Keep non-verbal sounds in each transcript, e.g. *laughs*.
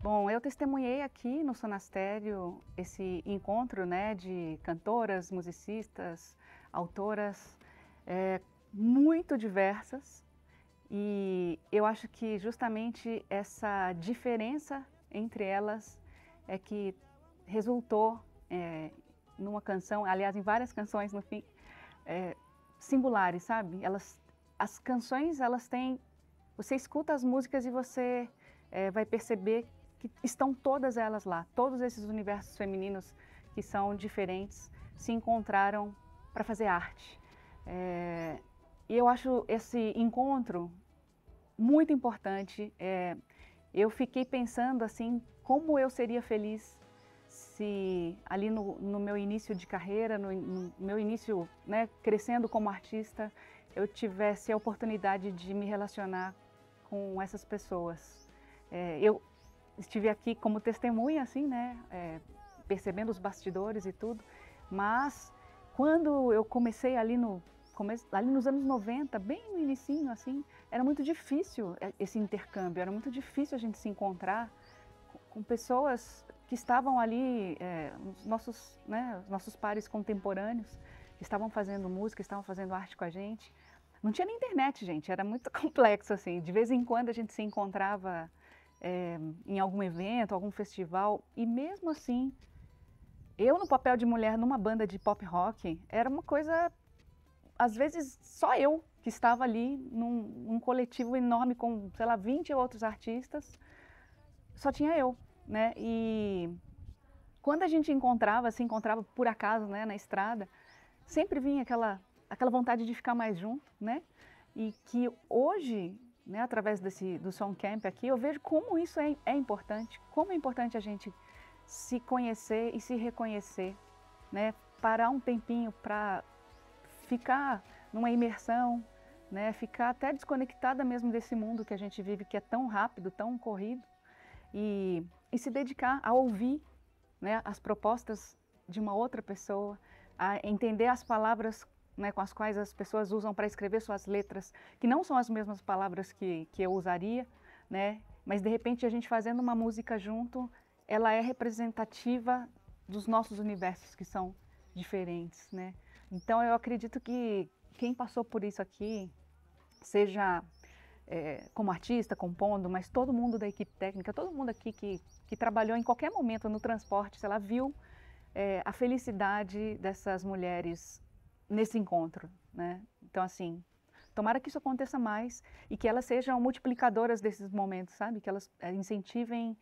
Bom, eu testemunhei aqui no Sonastério esse encontro né, de cantoras, musicistas, autoras é, muito diversas e eu acho que justamente essa diferença entre elas é que resultou é, numa canção, aliás, em várias canções no fim, é, singulares, sabe? Elas as canções elas têm, você escuta as músicas e você é, vai perceber que estão todas elas lá, todos esses universos femininos que são diferentes se encontraram para fazer arte. É, e eu acho esse encontro muito importante. É, eu fiquei pensando assim como eu seria feliz se ali no, no meu início de carreira, no, no meu início né, crescendo como artista, eu tivesse a oportunidade de me relacionar com essas pessoas. É, eu estive aqui como testemunha, assim, né, é, percebendo os bastidores e tudo, mas quando eu comecei ali no ali nos anos 90, bem no início assim, era muito difícil é, esse intercâmbio, era muito difícil a gente se encontrar com pessoas que estavam ali, é, nossos, né, nossos pares contemporâneos, que estavam fazendo música, estavam fazendo arte com a gente. Não tinha nem internet, gente, era muito *laughs* complexo assim. De vez em quando a gente se encontrava é, em algum evento, algum festival, e mesmo assim, eu no papel de mulher numa banda de pop rock, era uma coisa, às vezes, só eu que estava ali num, num coletivo enorme com, sei lá, 20 outros artistas, só tinha eu né? E quando a gente encontrava, se encontrava por acaso, né, na estrada, sempre vinha aquela aquela vontade de ficar mais junto, né? E que hoje, né, através desse do Song Camp aqui, eu vejo como isso é, é importante, como é importante a gente se conhecer e se reconhecer, né? Parar um tempinho para ficar numa imersão, né? Ficar até desconectada mesmo desse mundo que a gente vive, que é tão rápido, tão corrido. E e se dedicar a ouvir né, as propostas de uma outra pessoa, a entender as palavras né, com as quais as pessoas usam para escrever suas letras, que não são as mesmas palavras que, que eu usaria, né, mas de repente a gente fazendo uma música junto, ela é representativa dos nossos universos que são diferentes. Né? Então eu acredito que quem passou por isso aqui, seja é, como artista, compondo, mas todo mundo da equipe técnica, todo mundo aqui que, que trabalhou em qualquer momento no transporte, ela viu é, a felicidade dessas mulheres nesse encontro, né? Então, assim, tomara que isso aconteça mais e que elas sejam multiplicadoras desses momentos, sabe? Que elas é, incentivem,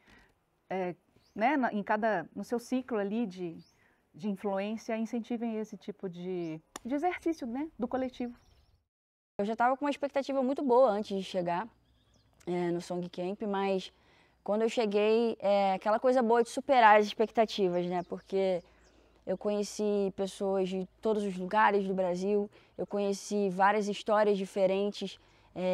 é, né, em cada, no seu ciclo ali de, de influência, incentivem esse tipo de, de exercício, né, do coletivo. Eu já estava com uma expectativa muito boa antes de chegar é, no Song Camp, mas quando eu cheguei, é aquela coisa boa de superar as expectativas, né? Porque eu conheci pessoas de todos os lugares do Brasil, eu conheci várias histórias diferentes, é,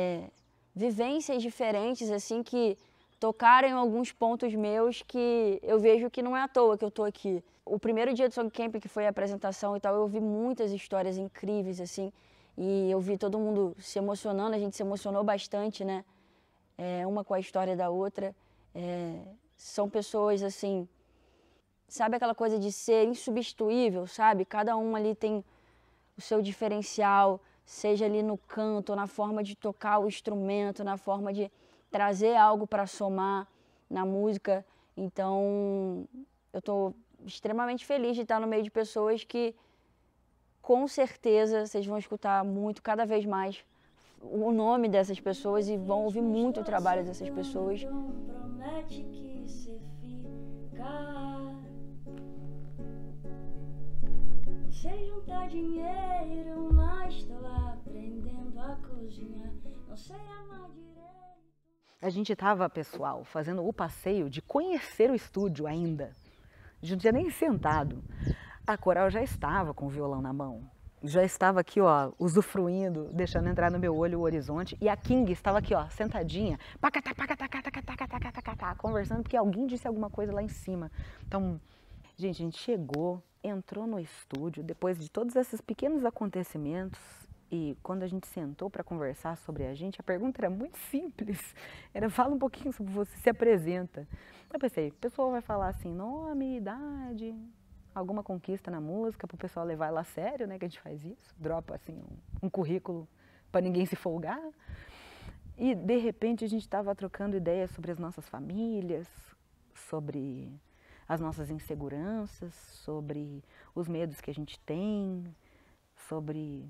vivências diferentes, assim, que tocaram em alguns pontos meus que eu vejo que não é à toa que eu estou aqui. O primeiro dia do Song Camp, que foi a apresentação e tal, eu ouvi muitas histórias incríveis, assim, e eu vi todo mundo se emocionando, a gente se emocionou bastante, né? É, uma com a história da outra. É, são pessoas assim, sabe aquela coisa de ser insubstituível, sabe? Cada um ali tem o seu diferencial, seja ali no canto, na forma de tocar o instrumento, na forma de trazer algo para somar na música. Então, eu estou extremamente feliz de estar no meio de pessoas que com certeza vocês vão escutar muito, cada vez mais, o nome dessas pessoas e vão ouvir muito o trabalho dessas pessoas. juntar dinheiro, mas tô aprendendo a cozinhar. Não sei amar direito. A gente estava, pessoal, fazendo o passeio de conhecer o estúdio ainda. A gente não tinha nem sentado a ah, coral já estava com o violão na mão. Já estava aqui, ó, usufruindo, deixando entrar no meu olho o horizonte. E a King estava aqui, ó, sentadinha, pacatá, pacatá, pacatá, pacatá, pacatá, conversando, porque alguém disse alguma coisa lá em cima. Então, gente, a gente chegou, entrou no estúdio, depois de todos esses pequenos acontecimentos, e quando a gente sentou para conversar sobre a gente, a pergunta era muito simples. Era fala um pouquinho sobre você, se apresenta. Eu pensei, a pessoa vai falar assim, nome, idade, alguma conquista na música, para o pessoal levar ela a sério, né, que a gente faz isso, dropa assim um, um currículo para ninguém se folgar. E de repente a gente estava trocando ideias sobre as nossas famílias, sobre as nossas inseguranças, sobre os medos que a gente tem, sobre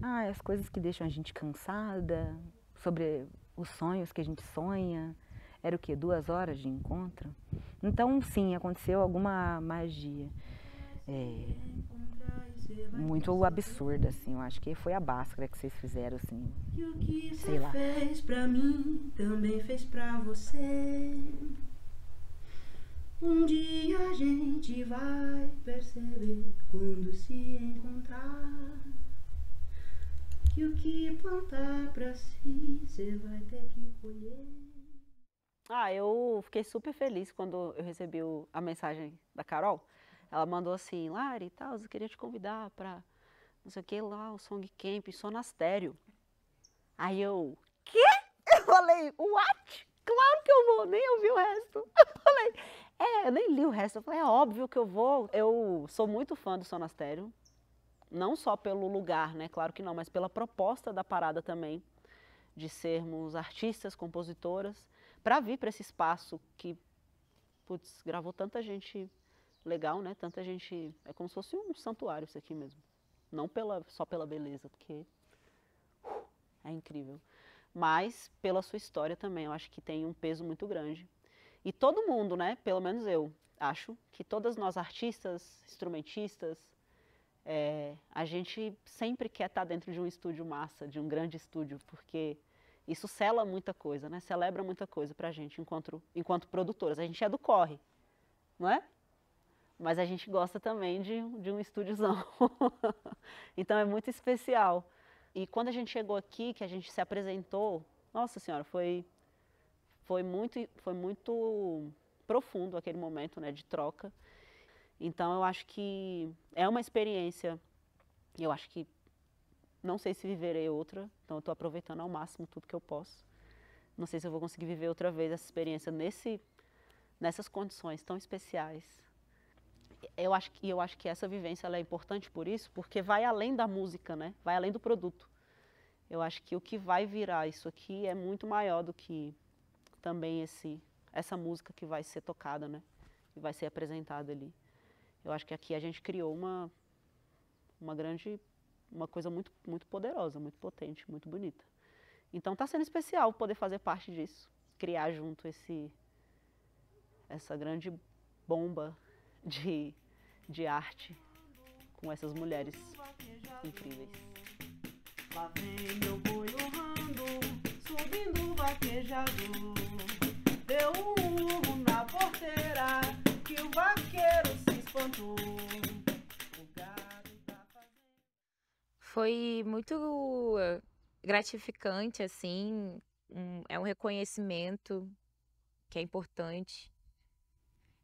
ah, as coisas que deixam a gente cansada, sobre os sonhos que a gente sonha. Era o quê? Duas horas de encontro? Então, sim, aconteceu alguma magia é, muito absurda, assim. Eu acho que foi a báscara que vocês fizeram, assim. E o que sei lá. fez pra mim também fez pra você. Um dia a gente vai perceber quando se encontrar. Que o que plantar pra si, você vai ter que colher. Ah, eu fiquei super feliz quando eu recebi a mensagem da Carol. Ela mandou assim, Lari, tal, eu queria te convidar para não sei o que lá, o Song Camp, Sonastério. Aí eu, quê? *laughs* Eu falei, what? Claro que eu vou, nem ouvi o resto. *laughs* Eu falei, é, eu nem li o resto. Eu falei, é óbvio que eu vou. Eu sou muito fã do Sonastério, não só pelo lugar, né? Claro que não, mas pela proposta da parada também, de sermos artistas, compositoras, para vir para esse espaço que, putz, gravou tanta gente legal, né? tanta gente. É como se fosse um santuário isso aqui mesmo. Não pela, só pela beleza, porque uh, é incrível. Mas pela sua história também. Eu acho que tem um peso muito grande. E todo mundo, né? Pelo menos eu acho que todas nós artistas, instrumentistas, é, a gente sempre quer estar dentro de um estúdio massa, de um grande estúdio, porque isso cela muita coisa, né? Celebra muita coisa para a gente enquanto, enquanto produtoras. A gente é do corre, não é? mas a gente gosta também de, de um estúdiozão. *laughs* então é muito especial. E quando a gente chegou aqui, que a gente se apresentou, nossa senhora, foi foi muito foi muito profundo aquele momento, né, de troca. Então eu acho que é uma experiência. Eu acho que não sei se viverei outra, então eu estou aproveitando ao máximo tudo que eu posso. Não sei se eu vou conseguir viver outra vez essa experiência nesse nessas condições tão especiais eu acho que eu acho que essa vivência é importante por isso, porque vai além da música, né? Vai além do produto. Eu acho que o que vai virar isso aqui é muito maior do que também esse essa música que vai ser tocada, né? Que vai ser apresentada ali. Eu acho que aqui a gente criou uma uma grande uma coisa muito muito poderosa, muito potente, muito bonita. Então está sendo especial poder fazer parte disso, criar junto esse essa grande bomba de, de arte com essas mulheres incríveis. Lá vem meu boi urrando, subindo vaquejado. Deu um urro na porteira que o vaqueiro se espantou. Tá Foi muito eh, gratificante, assim, um, é um reconhecimento que é importante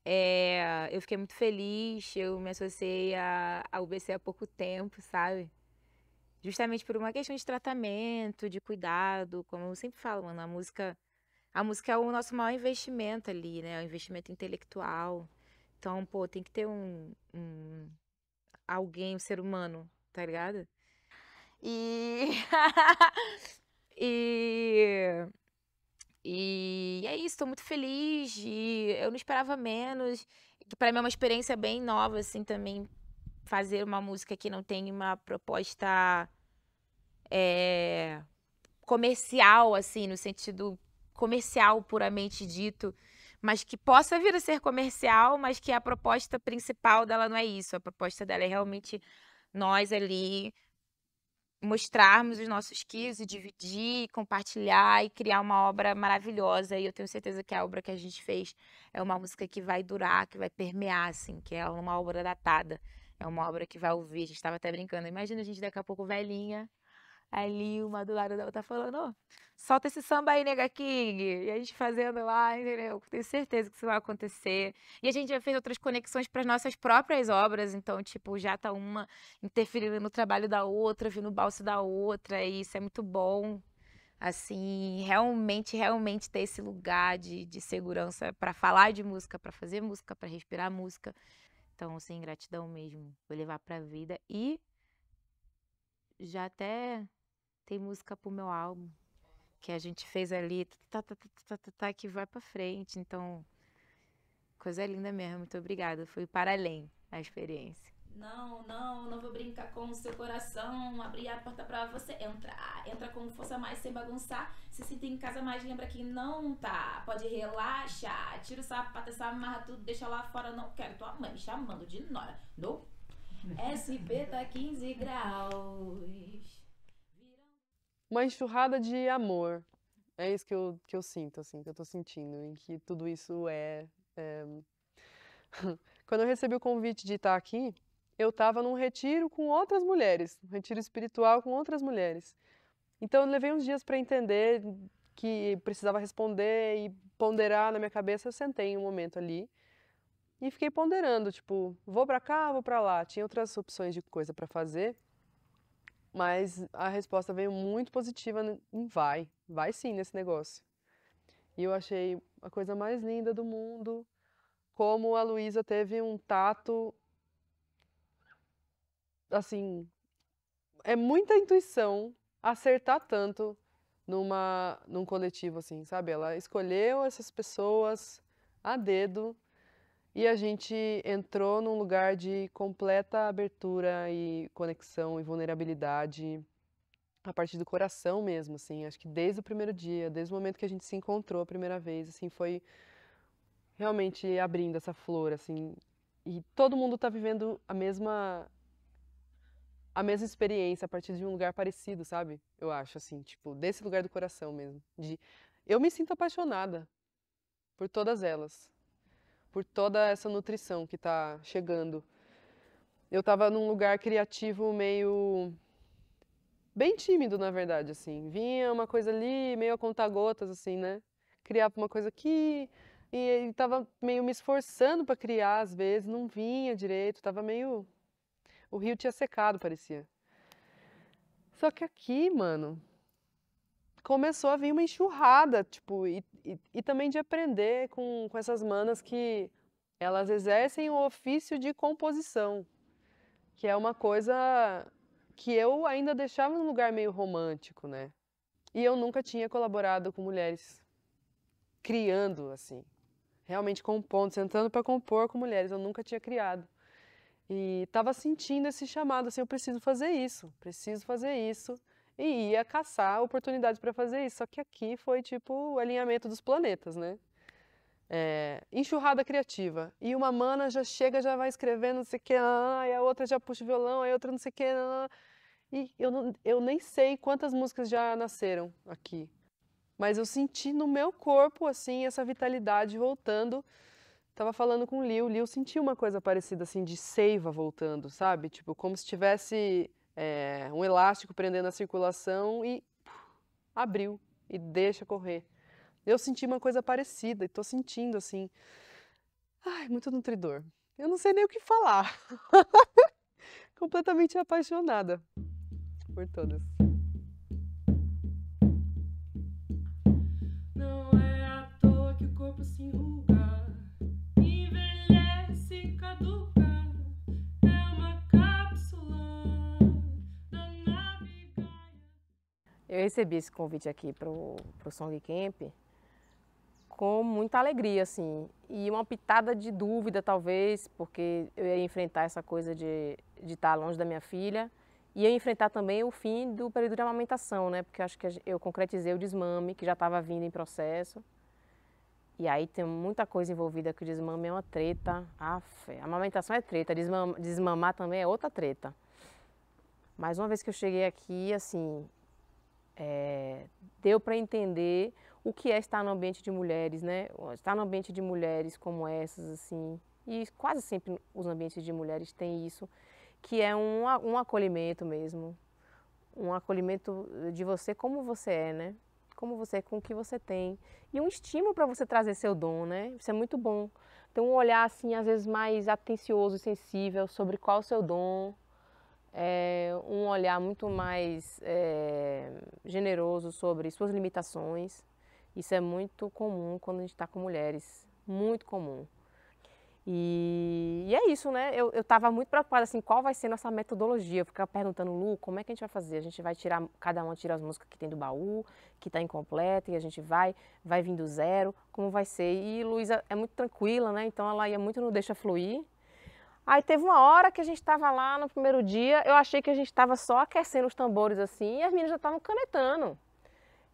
é, eu fiquei muito feliz, eu me associei à, à UBC há pouco tempo, sabe? Justamente por uma questão de tratamento, de cuidado, como eu sempre falo, mano, a música, a música é o nosso maior investimento ali, né? O é investimento intelectual. Então, pô, tem que ter um, um alguém, um ser humano, tá ligado? E *laughs* e e é isso, estou muito feliz e eu não esperava menos. Para mim é uma experiência bem nova, assim, também fazer uma música que não tem uma proposta é, comercial, assim, no sentido comercial puramente dito, mas que possa vir a ser comercial, mas que a proposta principal dela não é isso. A proposta dela é realmente nós ali mostrarmos os nossos skills e dividir, compartilhar e criar uma obra maravilhosa. E eu tenho certeza que a obra que a gente fez é uma música que vai durar, que vai permear, assim, que é uma obra datada. É uma obra que vai ouvir. A gente estava até brincando. Imagina a gente daqui a pouco velhinha, ali uma do lado da outra falando, oh, solta esse samba aí, nega King. E a gente fazendo lá, entendeu? Tenho certeza que isso vai acontecer. E a gente já fez outras conexões para as nossas próprias obras, então, tipo, já tá uma interferindo no trabalho da outra, vindo o balso da outra, e isso é muito bom. Assim, realmente, realmente ter esse lugar de, de segurança para falar de música, para fazer música, para respirar música. Então, assim, gratidão mesmo. Vou levar pra vida e já até tem música pro meu álbum que a gente fez ali, tá, tá, tá, tá, que vai para frente. Então, coisa linda mesmo. Muito obrigada. Foi para além a experiência. Não, não, não vou brincar com o seu coração. Abrir a porta para você entrar. Entra com força mais, sem bagunçar. Se sinta em casa mais, lembra que não tá. Pode relaxar. Tira o sapato, essa amarra tudo, deixa lá fora. Não quero tua mãe me chamando de Nora. No. SP tá 15 graus uma enxurrada de amor. É isso que eu, que eu sinto, assim, que eu tô sentindo, em que tudo isso é. é... *laughs* Quando eu recebi o convite de estar aqui, eu estava num retiro com outras mulheres, um retiro espiritual com outras mulheres. Então eu levei uns dias para entender que precisava responder e ponderar na minha cabeça. Eu sentei um momento ali e fiquei ponderando, tipo, vou para cá, vou para lá. Tinha outras opções de coisa para fazer mas a resposta veio muito positiva em vai, vai sim nesse negócio. E eu achei a coisa mais linda do mundo, como a Luísa teve um tato assim, é muita intuição acertar tanto numa num coletivo assim, sabe? Ela escolheu essas pessoas a dedo e a gente entrou num lugar de completa abertura e conexão e vulnerabilidade a partir do coração mesmo, assim. Acho que desde o primeiro dia, desde o momento que a gente se encontrou a primeira vez, assim, foi realmente abrindo essa flor, assim. E todo mundo está vivendo a mesma a mesma experiência a partir de um lugar parecido, sabe? Eu acho assim, tipo, desse lugar do coração mesmo, de eu me sinto apaixonada por todas elas por toda essa nutrição que está chegando. Eu estava num lugar criativo meio bem tímido, na verdade, assim. Vinha uma coisa ali, meio a contar gotas, assim, né? Criava uma coisa aqui, e estava meio me esforçando para criar, às vezes, não vinha direito, estava meio... O rio tinha secado, parecia. Só que aqui, mano, começou a vir uma enxurrada, tipo, e e, também de aprender com, com essas manas que elas exercem o ofício de composição, que é uma coisa que eu ainda deixava num lugar meio romântico, né? E eu nunca tinha colaborado com mulheres criando assim, realmente compondo, sentando para compor com mulheres, eu nunca tinha criado. E estava sentindo esse chamado assim, eu preciso fazer isso, preciso fazer isso e ia caçar oportunidades para fazer isso. Só que aqui foi tipo o alinhamento dos planetas, né? É, enxurrada criativa. E uma mana já chega, já vai escrevendo, não sei o que, ah, e a outra já puxa o violão, aí a outra não sei o que. Ah. e eu, não, eu nem sei quantas músicas já nasceram aqui. Mas eu senti no meu corpo, assim, essa vitalidade voltando. Tava falando com o Liu, o Liu sentiu uma coisa parecida, assim, de seiva voltando, sabe? Tipo, como se tivesse é, um elástico prendendo a circulação e puf, abriu e deixa correr. Eu senti uma coisa parecida e estou sentindo assim, ai, muito nutridor. Eu não sei nem o que falar. *laughs* Completamente apaixonada por todas. Não é à toa que o corpo se enruga, envelhece, caduca. Eu recebi esse convite aqui para o Song Camp com muita alegria, assim, e uma pitada de dúvida, talvez, porque eu ia enfrentar essa coisa de, de estar tá longe da minha filha, e ia enfrentar também o fim do período de amamentação, né, porque eu acho que eu concretizei o desmame, que já estava vindo em processo, e aí tem muita coisa envolvida, que o desmame é uma treta, a amamentação é treta, desmamar também é outra treta. Mas uma vez que eu cheguei aqui, assim, é, deu para entender o que é estar no ambiente de mulheres, né? Estar no ambiente de mulheres como essas, assim, e quase sempre os ambientes de mulheres têm isso, que é um, um acolhimento mesmo, um acolhimento de você como você é, né? Como você é, com o que você tem. E um estímulo para você trazer seu dom, né? Isso é muito bom. Então, um olhar, assim, às vezes mais atencioso e sensível sobre qual o seu dom, é, um olhar muito mais é, generoso sobre suas limitações. Isso é muito comum quando a gente está com mulheres, muito comum. E, e, é isso, né? Eu estava muito preocupada, assim, qual vai ser nossa metodologia? Eu ficava perguntando, Lu, como é que a gente vai fazer? A gente vai tirar, cada uma tira as músicas que tem do baú, que está incompleta, e a gente vai, vai vindo zero, como vai ser? E Luísa é muito tranquila, né? Então ela ia muito no deixa fluir, Aí teve uma hora que a gente estava lá no primeiro dia, eu achei que a gente estava só aquecendo os tambores assim, e as meninas já estavam canetando.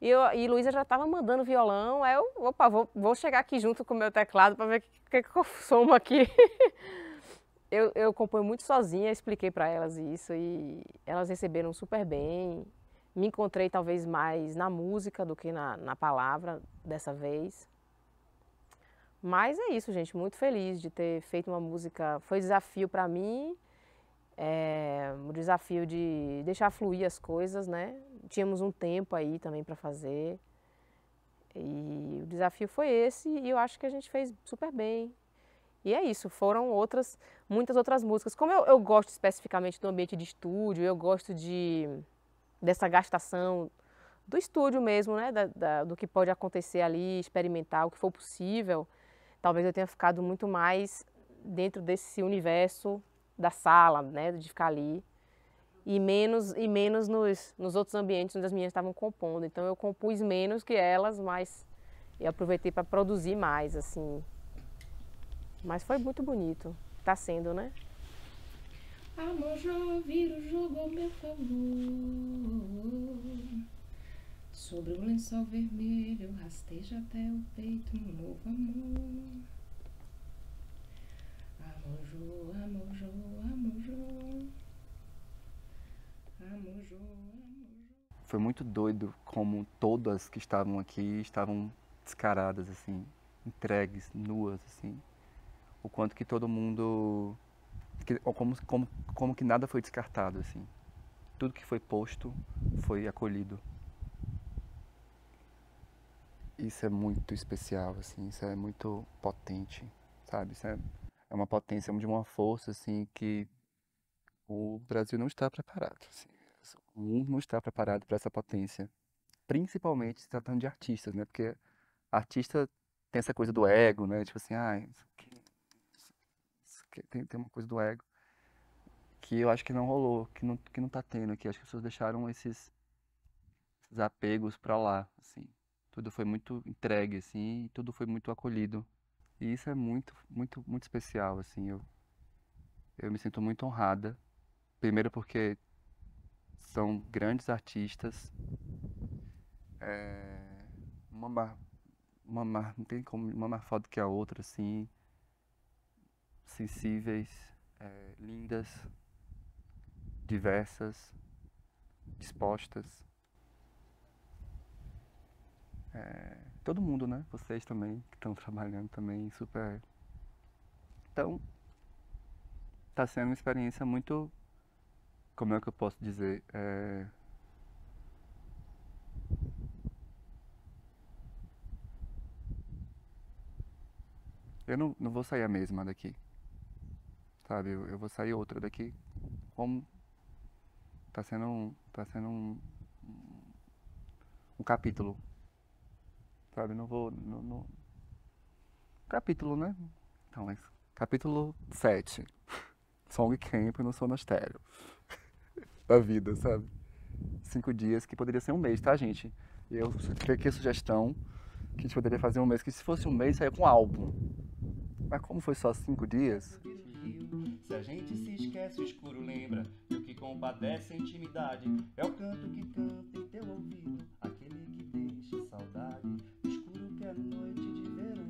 E, e Luísa já estava mandando violão, aí eu, opa, vou, vou chegar aqui junto com o meu teclado para ver o que, que eu somo aqui. *laughs* eu, eu muito sozinha, expliquei para elas isso e elas receberam super bem. Me encontrei talvez mais na música do que na, na palavra dessa vez. Mas é isso, gente. Muito feliz de ter feito uma música. Foi desafio para mim, é, desafio de deixar fluir as coisas, né? Tínhamos um tempo aí também para fazer. E o desafio foi esse e eu acho que a gente fez super bem. E é isso, foram outras, muitas outras músicas. Como eu, eu gosto especificamente do ambiente de estúdio, eu gosto de dessa gastação do estúdio mesmo, né? Da, da, do que pode acontecer ali, experimentar o que for possível talvez eu tenha ficado muito mais dentro desse universo da sala, né, de ficar ali e menos e menos nos, nos outros ambientes onde as meninas estavam compondo. Então eu compus menos que elas, mas eu aproveitei para produzir mais, assim. Mas foi muito bonito, está sendo, né? Amor, já vira o jogo meu favor. Sobre o lençol vermelho rasteja até o peito um novo amor. Amojô, amojô, amojô. Amojô, amojô. Foi muito doido como todas que estavam aqui estavam descaradas, assim, entregues, nuas, assim. O quanto que todo mundo. Como, como, como que nada foi descartado, assim. Tudo que foi posto foi acolhido isso é muito especial, assim, isso é muito potente, sabe? Isso é, é uma potência é de uma força, assim, que o Brasil não está preparado, assim. O mundo não está preparado para essa potência, principalmente se tratando de artistas, né? Porque artista tem essa coisa do ego, né? Tipo assim, ah, isso aqui, isso aqui, tem, tem uma coisa do ego que eu acho que não rolou, que não, que não tá tendo aqui. Acho que as pessoas deixaram esses, esses apegos para lá, assim tudo foi muito entregue, assim, tudo foi muito acolhido. E isso é muito, muito, muito especial, assim. Eu, eu me sinto muito honrada. Primeiro porque são grandes artistas. É, uma, mar, uma mar, não tem como uma mais foda que a outra, assim. Sensíveis, é, lindas, diversas, dispostas. É, todo mundo, né? Vocês também, que estão *laughs* trabalhando também, super. Então, está sendo uma experiência muito. Como é que eu posso dizer? É... Eu não, não vou sair a mesma daqui. Sabe? Eu, eu vou sair outra daqui. Como. Tá sendo um. Tá sendo um. Um capítulo sabe? Não vou. No, no... Capítulo, né? Então, é isso. Capítulo 7. *laughs* Song Camp no Sonastério. *laughs* da vida, sabe? Cinco dias, que poderia ser um mês, tá, gente? Eu aqui a sugestão que a gente poderia fazer um mês, que se fosse um mês, saia com um álbum. Mas como foi só cinco dias. Se a gente se esquece, o escuro lembra. E o que compadece a intimidade é o canto que canta em teu ouvido noite de verão.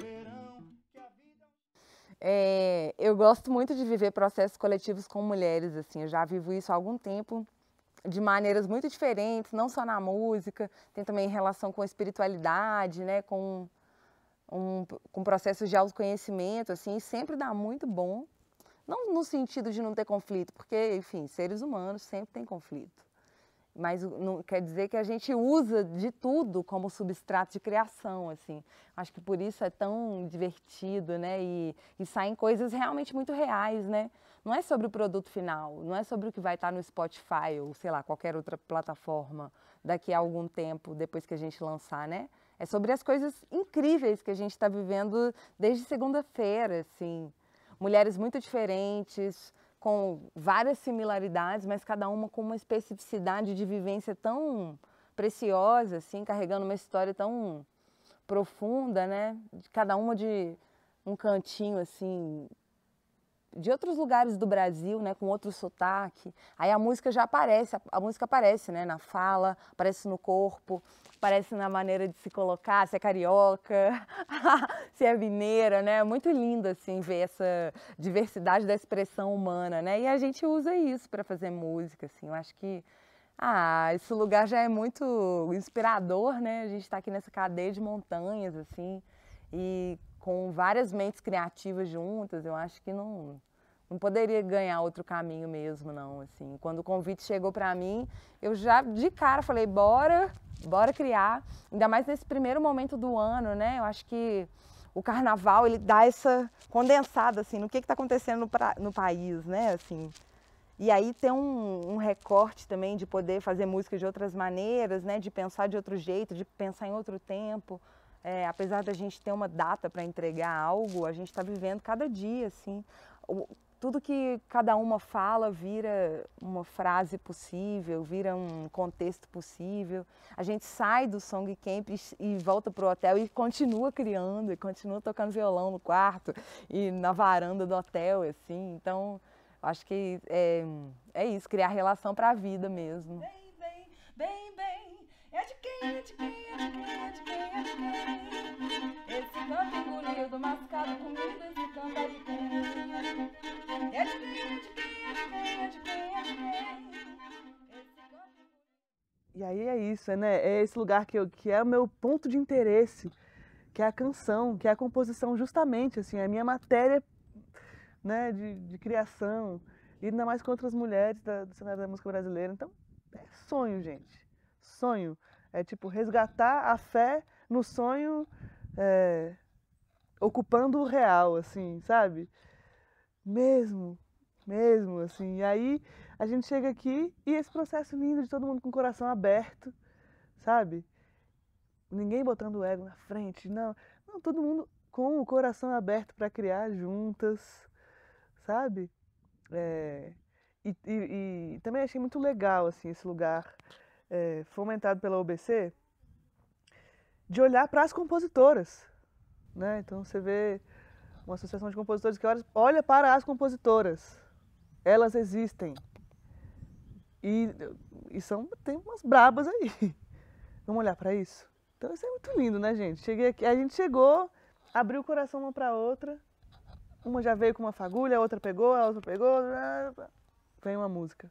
verão que a vida... É, é, eu gosto muito de viver processos coletivos com mulheres, assim, eu já vivo isso há algum tempo de maneiras muito diferentes, não só na música, tem também relação com a espiritualidade, né, com um, com processos de autoconhecimento, assim, sempre dá muito bom. Não no sentido de não ter conflito, porque, enfim, seres humanos sempre tem conflito mas não quer dizer que a gente usa de tudo como substrato de criação, assim. Acho que por isso é tão divertido, né? E, e saem coisas realmente muito reais, né? Não é sobre o produto final, não é sobre o que vai estar no Spotify ou sei lá qualquer outra plataforma daqui a algum tempo depois que a gente lançar, né? É sobre as coisas incríveis que a gente está vivendo desde segunda-feira, assim. Mulheres muito diferentes, com várias similaridades, mas cada uma com uma especificidade de vivência tão preciosa, assim, carregando uma história tão profunda, né? Cada uma de um cantinho assim de outros lugares do Brasil, né, com outro sotaque. Aí a música já aparece, a, a, música aparece, né, na fala, aparece no corpo, aparece na maneira de se colocar, se é carioca, *laughs* se é mineira, né? É muito lindo assim ver essa diversidade da expressão humana, né? E a gente usa isso para fazer música, assim. Eu acho que ah, esse lugar já é muito inspirador, né? A gente está aqui nessa cadeia de montanhas, assim, e com várias mentes criativas juntas, eu acho que não não poderia ganhar outro caminho mesmo não, assim. Quando o convite chegou para mim, eu já de cara falei, bora, bora criar, ainda mais nesse primeiro momento do ano, né? Eu acho que o carnaval ele dá essa condensada assim no que está acontecendo no, pra, no, país, né? Assim, e aí tem um, um, recorte também de poder fazer música de outras maneiras, né? De pensar de outro jeito, de pensar em outro tempo. É, apesar da gente ter uma data para entregar algo, a gente está vivendo cada dia, assim. O, tudo que cada uma fala vira uma frase possível, vira um contexto possível. A gente sai do Song Camp e volta para o hotel e continua criando, e continua tocando violão no quarto e na varanda do hotel, assim. Então, acho que é, é isso, criar relação para a vida mesmo. É isso, é, né? É esse lugar que, eu, que é o meu ponto de interesse, que é a canção, que é a composição justamente, assim, é a minha matéria né, de, de criação, e ainda mais com outras mulheres da, do cenário da música brasileira. Então, é sonho, gente. Sonho. É tipo resgatar a fé no sonho é, ocupando o real, assim, sabe? Mesmo, mesmo, assim. E aí a gente chega aqui e esse processo lindo de todo mundo com o coração aberto, sabe? Ninguém botando o ego na frente, não. Não, todo mundo com o coração aberto para criar juntas, sabe? É, e, e, e, também achei muito legal assim esse lugar é, fomentado pela OBC de olhar para as compositoras, né? Então você vê uma associação de compositores que olha para as compositoras, elas existem e, e são tem umas brabas aí. Vamos olhar para isso? Então isso é muito lindo, né, gente? Cheguei aqui, a gente chegou, abriu o coração uma para outra. Uma já veio com uma fagulha, a outra pegou, a outra pegou, vem uma música.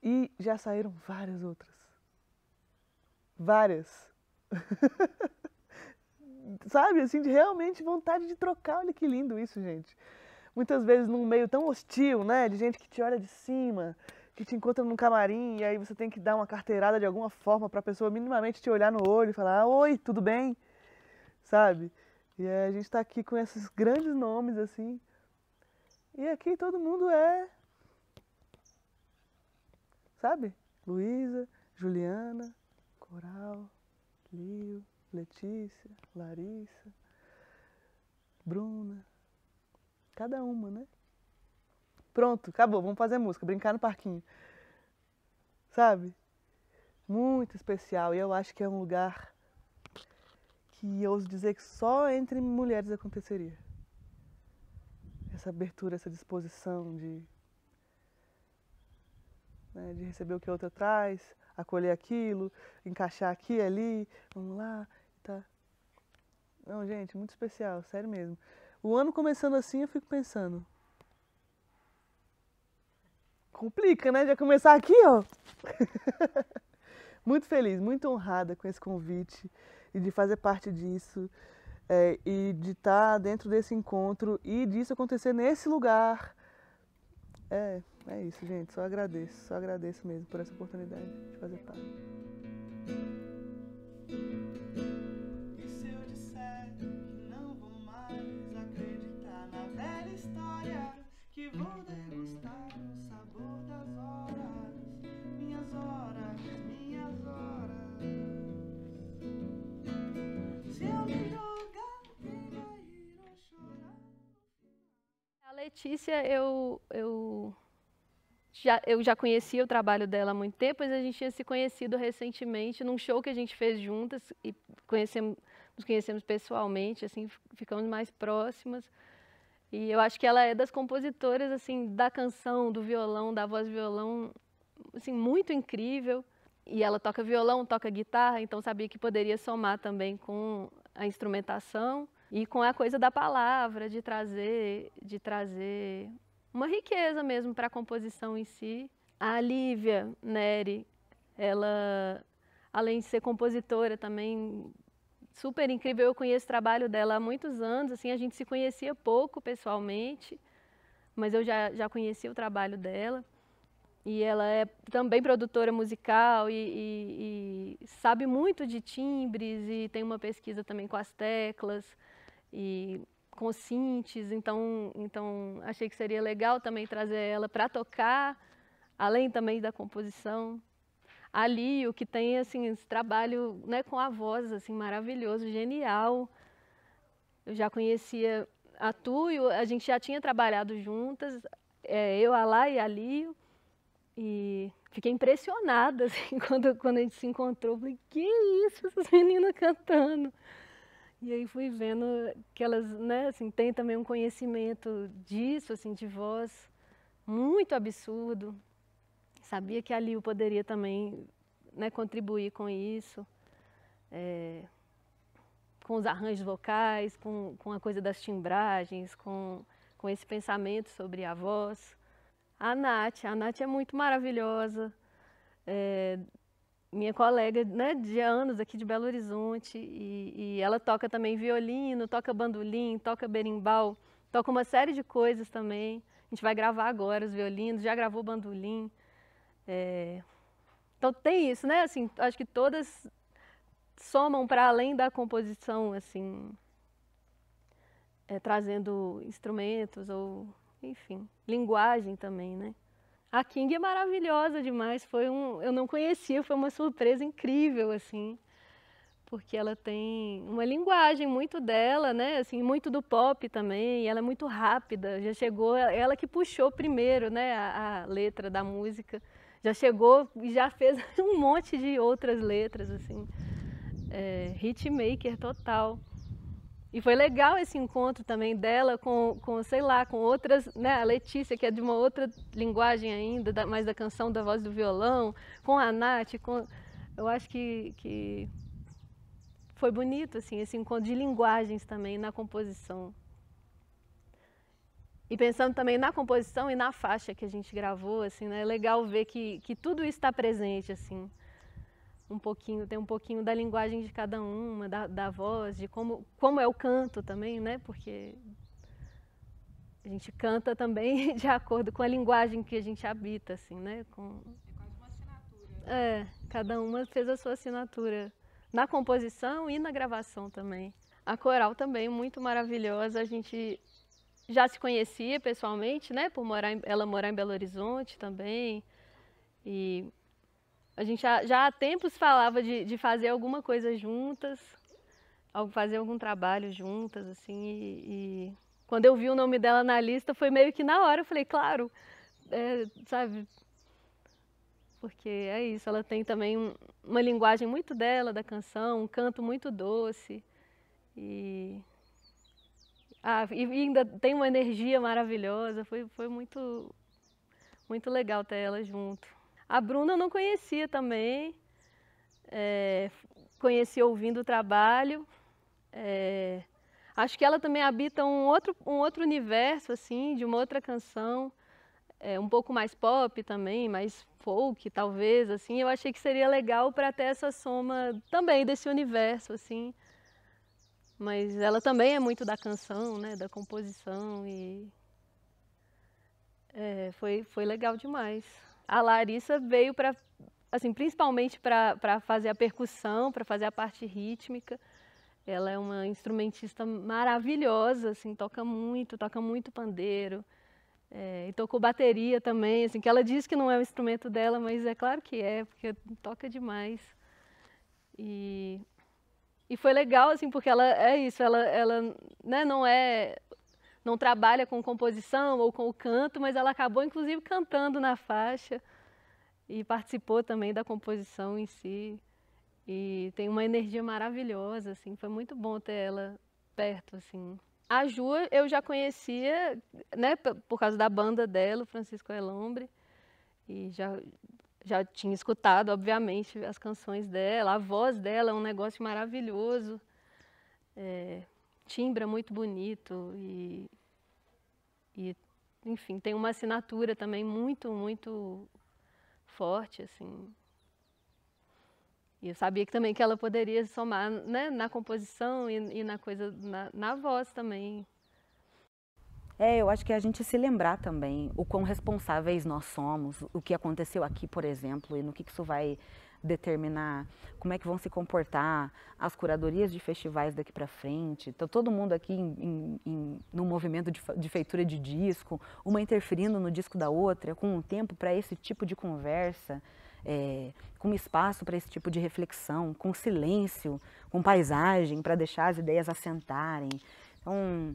E já saíram várias outras. Várias. *laughs* Sabe, assim, de realmente vontade de trocar. Olha que lindo isso, gente. Muitas vezes num meio tão hostil, né? De gente que te olha de cima, que te encontra num camarim e aí você tem que dar uma carteirada de alguma forma para a pessoa minimamente te olhar no olho e falar: "Oi, tudo bem?", sabe? E a gente está aqui com esses grandes nomes assim. E aqui todo mundo é sabe? Luísa, Juliana, Coral, Lio, Letícia, Larissa, Bruna, cada uma, né? Pronto, acabou, vamos fazer música, brincar no parquinho. Sabe? Muito especial. E eu acho que é um lugar que eu ouso dizer que só entre mulheres aconteceria. Essa abertura, essa disposição de, né, de receber o que a outra traz, acolher aquilo, encaixar aqui e ali, vamos lá, tá. Não, gente, muito especial, sério mesmo. O ano começando assim, eu fico pensando, complica, né? Já começar aqui, ó. *laughs* muito feliz, muito honrada com esse convite e de fazer parte disso é, e de estar tá dentro desse encontro e disso acontecer nesse lugar. É, é isso, gente. Só agradeço, só agradeço mesmo por essa oportunidade de fazer parte. que vou degustar. Letícia, eu, eu, já, eu já conhecia o trabalho dela há muito tempo, mas a gente tinha se conhecido recentemente num show que a gente fez juntas e conhecemos, nos conhecemos pessoalmente, assim, ficamos mais próximas. E eu acho que ela é das compositoras, assim, da canção, do violão, da voz violão, assim, muito incrível. E ela toca violão, toca guitarra, então sabia que poderia somar também com a instrumentação. E com a coisa da palavra, de trazer, de trazer uma riqueza mesmo para a composição em si. A Lívia Neri, ela, além de ser compositora também, super incrível, eu conheço o trabalho dela há muitos anos, assim, a gente se conhecia pouco pessoalmente, mas eu já, já conhecia o trabalho dela. E ela é também produtora musical e, e, e sabe muito de timbres e tem uma pesquisa também com as teclas e conscientes, então, então achei que seria legal também trazer ela para tocar, além também da composição. Ali o que tem assim esse trabalho, né, com a voz assim maravilhoso, genial. Eu já conhecia a Tuyo, a gente já tinha trabalhado juntas, é, eu, a Lá e a Lio, e fiquei impressionada *laughs* assim, quando, quando a gente se encontrou. Falei, que isso, essas meninas cantando. E aí fui vendo que elas, né, assim, têm também um conhecimento disso, assim, de voz muito absurdo. Sabia que a Liu poderia também, né, contribuir com isso, é, com os arranjos vocais, com, com a coisa das timbragens, com, com esse pensamento sobre a voz. A Nath, a Nath é muito maravilhosa. É, minha colega né, de anos aqui de Belo Horizonte, e, e ela toca também violino, toca bandolim, toca berimbau, toca uma série de coisas também. A gente vai gravar agora os violinos, já gravou bandolim. É... Então tem isso, né? Assim, acho que todas somam para além da composição, assim, é, trazendo instrumentos ou, enfim, linguagem também, né? A King é maravilhosa demais, foi um, eu não conhecia, foi uma surpresa incrível assim, porque ela tem uma linguagem muito dela, né? Assim, muito do pop também. ela é muito rápida. Já chegou, ela que puxou primeiro, né? A, a letra da música. Já chegou e já fez *laughs* um monte de outras letras, assim. É, hitmaker total. E foi legal esse encontro também dela com, com sei lá, com outras, né? A Letícia, que é de uma outra linguagem ainda, mais da canção, da voz do violão, com a Nath, com... Eu acho que, que foi bonito, assim, esse encontro de linguagens também na composição. E pensando também na composição e na faixa que a gente gravou, assim, né? É legal ver que, que tudo está presente, assim um pouquinho, tem um pouquinho da linguagem de cada uma, da, da voz, de como, como é o canto também, né? Porque a gente canta também *laughs* de acordo com a linguagem que a gente habita, assim, né? Com... É quase uma assinatura. Né? É, cada uma fez a sua assinatura na composição e na gravação também. A coral também muito maravilhosa, a gente já se conhecia pessoalmente, né? Por morar em, ela morar em Belo Horizonte também. E a gente já, já há tempos falava de, de fazer alguma coisa juntas, fazer algum trabalho juntas, assim, e, e, quando eu vi o nome dela na lista, foi meio que na hora, eu falei, claro, é, sabe, porque é isso, ela tem também um, uma linguagem muito dela, da canção, um canto muito doce, e, ah, e ainda tem uma energia maravilhosa, foi, foi muito, muito legal ter ela junto. A Bruna eu não conhecia também, é, conheci ouvindo o trabalho. É, acho que ela também habita um outro, um outro universo, assim, de uma outra canção, é, um pouco mais pop também, mais folk, talvez, assim. Eu achei que seria legal para ter essa soma também desse universo, assim. Mas ela também é muito da canção, né, da composição e é, foi, foi legal demais a Larissa veio para, assim, principalmente para fazer a percussão, para fazer a parte rítmica. Ela é uma instrumentista maravilhosa, assim, toca muito, toca muito pandeiro. É, e tocou bateria também, assim, que ela diz que não é o instrumento dela, mas é claro que é, porque toca demais. E, e foi legal, assim, porque ela é isso, ela, ela né, não é não trabalha com composição ou com o canto, mas ela acabou inclusive cantando na faixa e participou também da composição em si. E tem uma energia maravilhosa, assim, foi muito bom ter ela perto, assim. A Ju eu já conhecia, né, por causa da banda dela, o Francisco Elombre, e já já tinha escutado, obviamente, as canções dela, a voz dela é um negócio maravilhoso. É, timbra muito bonito e, e enfim, tem uma assinatura também muito, muito forte, assim. E eu sabia que também que ela poderia somar né, na composição e, e na coisa, na, na, voz também. É, eu acho que é a gente se lembrar também o quão responsáveis nós somos, o que aconteceu aqui, por exemplo, e no que, que isso vai determinar como é que vão se comportar as curadorias de festivais daqui para frente. Então, todo mundo aqui em, em, no movimento de, de, feitura de disco, uma interferindo no disco da outra, com um tempo para esse tipo de conversa, é, com espaço para esse tipo de reflexão, com silêncio, com paisagem, para deixar as ideias assentarem. Então,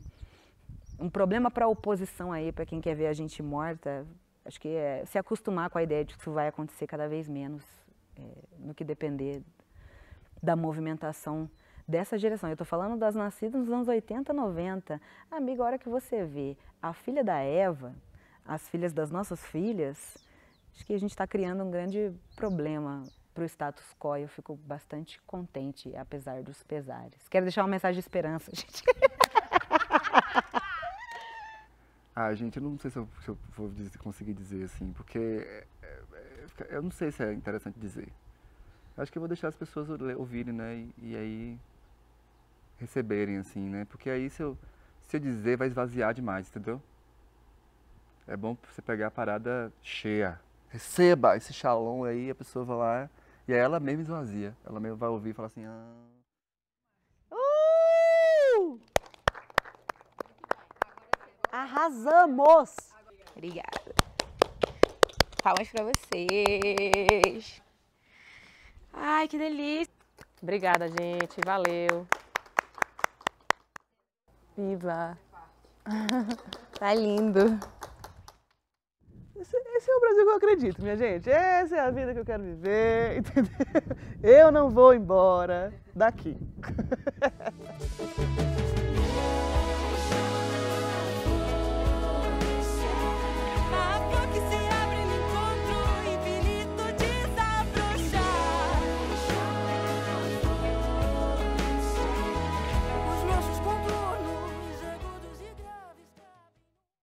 um problema para a oposição aí, para quem quer ver a gente morta, acho que é se acostumar com a ideia de que isso vai acontecer cada vez menos é, no que depender da movimentação dessa geração. Eu estou falando das nascidas nos anos 80, 90. Amiga, a hora que você vê a filha da Eva, as filhas das nossas filhas, acho que a gente está criando um grande problema para o status quo. Eu fico bastante contente, apesar dos pesares. Quero deixar uma mensagem de esperança, *laughs* gente. Ah, gente, eu não sei se eu, se eu vou dizer, conseguir dizer assim, porque é, é, eu não sei se é interessante dizer. Acho que eu vou deixar as pessoas ouvirem, né? E, e aí receberem, assim, né? Porque aí se eu, se eu dizer vai esvaziar demais, entendeu? É bom você pegar a parada cheia. Receba esse shalom aí, a pessoa vai lá e aí ela mesma esvazia. Ela mesma vai ouvir e fala assim. Ah... Uh! Arrasamos! Obrigada. Palmas para vocês. Ai, que delícia. Obrigada, gente. Valeu. Viva. *laughs* tá lindo. Esse, esse, é o Brasil que eu acredito, minha gente. Essa é a vida que eu quero viver, *laughs* entendeu? Eu não vou embora daqui. *laughs*